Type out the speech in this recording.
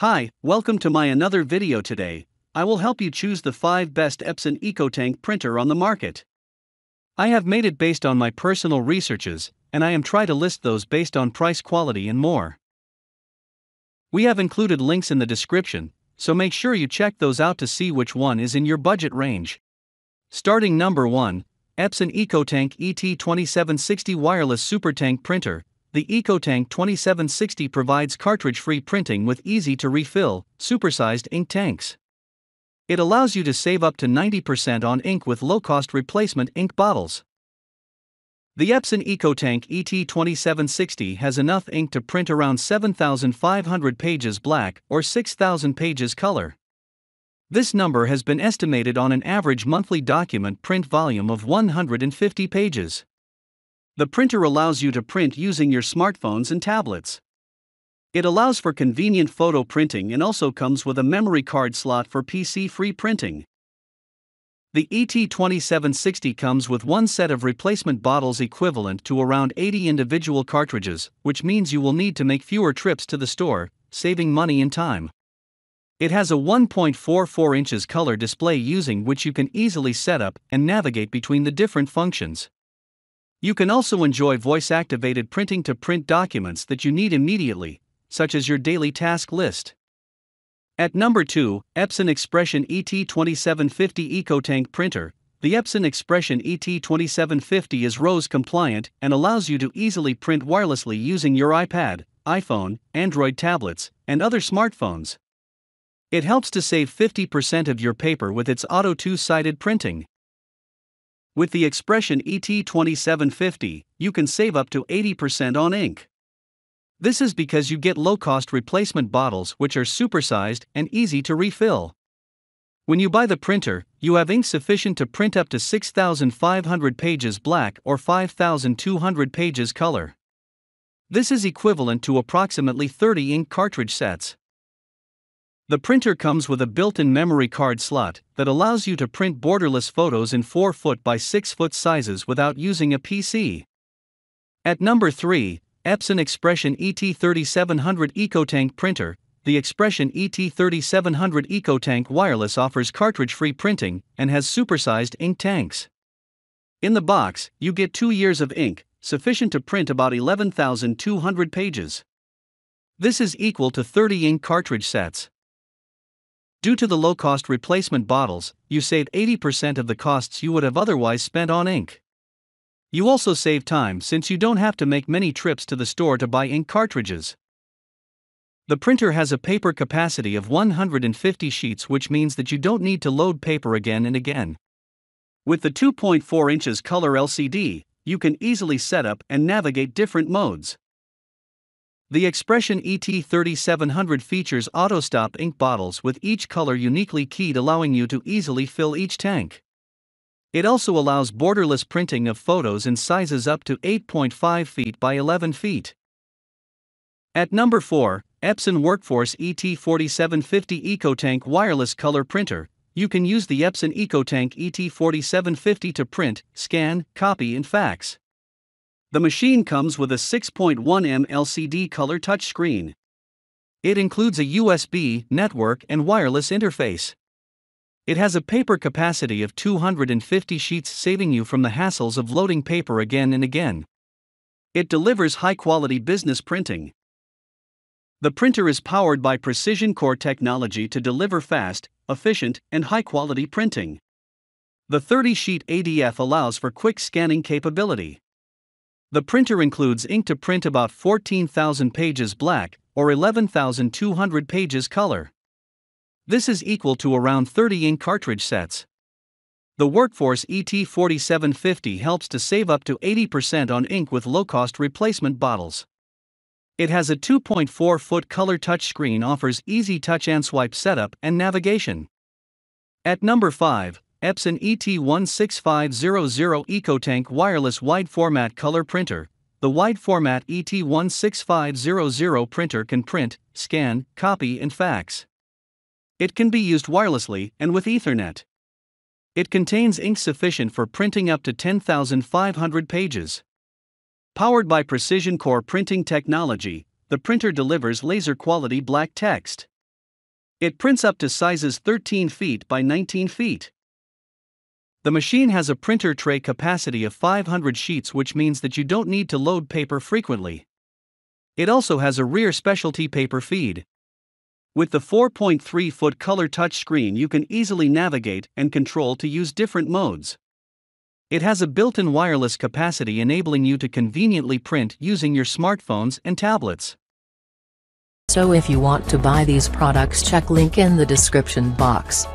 Hi, welcome to my another video today, I will help you choose the 5 best Epson EcoTank printer on the market. I have made it based on my personal researches, and I am try to list those based on price quality and more. We have included links in the description, so make sure you check those out to see which one is in your budget range. Starting number 1, Epson EcoTank ET2760 Wireless SuperTank Printer, the EcoTank 2760 provides cartridge free printing with easy to refill, supersized ink tanks. It allows you to save up to 90% on ink with low cost replacement ink bottles. The Epson EcoTank ET2760 has enough ink to print around 7,500 pages black or 6,000 pages color. This number has been estimated on an average monthly document print volume of 150 pages. The printer allows you to print using your smartphones and tablets. It allows for convenient photo printing and also comes with a memory card slot for PC free printing. The ET2760 comes with one set of replacement bottles equivalent to around 80 individual cartridges, which means you will need to make fewer trips to the store, saving money and time. It has a 1.44 inches color display using which you can easily set up and navigate between the different functions. You can also enjoy voice activated printing to print documents that you need immediately, such as your daily task list. At number 2, Epson Expression ET2750 EcoTank Printer. The Epson Expression ET2750 is ROSE compliant and allows you to easily print wirelessly using your iPad, iPhone, Android tablets, and other smartphones. It helps to save 50% of your paper with its auto two sided printing. With the expression ET2750, you can save up to 80% on ink. This is because you get low cost replacement bottles which are supersized and easy to refill. When you buy the printer, you have ink sufficient to print up to 6,500 pages black or 5,200 pages color. This is equivalent to approximately 30 ink cartridge sets. The printer comes with a built-in memory card slot that allows you to print borderless photos in 4 foot by 6 foot sizes without using a PC. At number 3, Epson Expression ET3700 EcoTank printer. The Expression ET3700 EcoTank wireless offers cartridge-free printing and has supersized ink tanks. In the box, you get 2 years of ink, sufficient to print about 11,200 pages. This is equal to 30 ink cartridge sets. Due to the low cost replacement bottles, you save 80% of the costs you would have otherwise spent on ink. You also save time since you don't have to make many trips to the store to buy ink cartridges. The printer has a paper capacity of 150 sheets, which means that you don't need to load paper again and again. With the 2.4 inches color LCD, you can easily set up and navigate different modes. The expression ET3700 features autostop ink bottles with each color uniquely keyed allowing you to easily fill each tank. It also allows borderless printing of photos in sizes up to 8.5 feet by 11 feet. At number 4, Epson Workforce ET4750 EcoTank Wireless Color Printer, you can use the Epson EcoTank ET4750 to print, scan, copy and fax. The machine comes with a 6.1M LCD color touchscreen. It includes a USB network and wireless interface. It has a paper capacity of 250 sheets, saving you from the hassles of loading paper again and again. It delivers high quality business printing. The printer is powered by Precision Core technology to deliver fast, efficient, and high quality printing. The 30 sheet ADF allows for quick scanning capability. The printer includes ink to print about 14,000 pages black or 11,200 pages color. This is equal to around 30 ink cartridge sets. The Workforce ET4750 helps to save up to 80% on ink with low cost replacement bottles. It has a 2.4 foot color touchscreen, offers easy touch and swipe setup and navigation. At number 5, Epson ET16500 EcoTank Wireless Wide Format Color Printer. The wide format ET16500 printer can print, scan, copy, and fax. It can be used wirelessly and with Ethernet. It contains ink sufficient for printing up to 10,500 pages. Powered by Precision Core printing technology, the printer delivers laser quality black text. It prints up to sizes 13 feet by 19 feet. The machine has a printer tray capacity of 500 sheets, which means that you don't need to load paper frequently. It also has a rear specialty paper feed. With the 4.3 foot color touchscreen, you can easily navigate and control to use different modes. It has a built in wireless capacity enabling you to conveniently print using your smartphones and tablets. So if you want to buy these products, check link in the description box.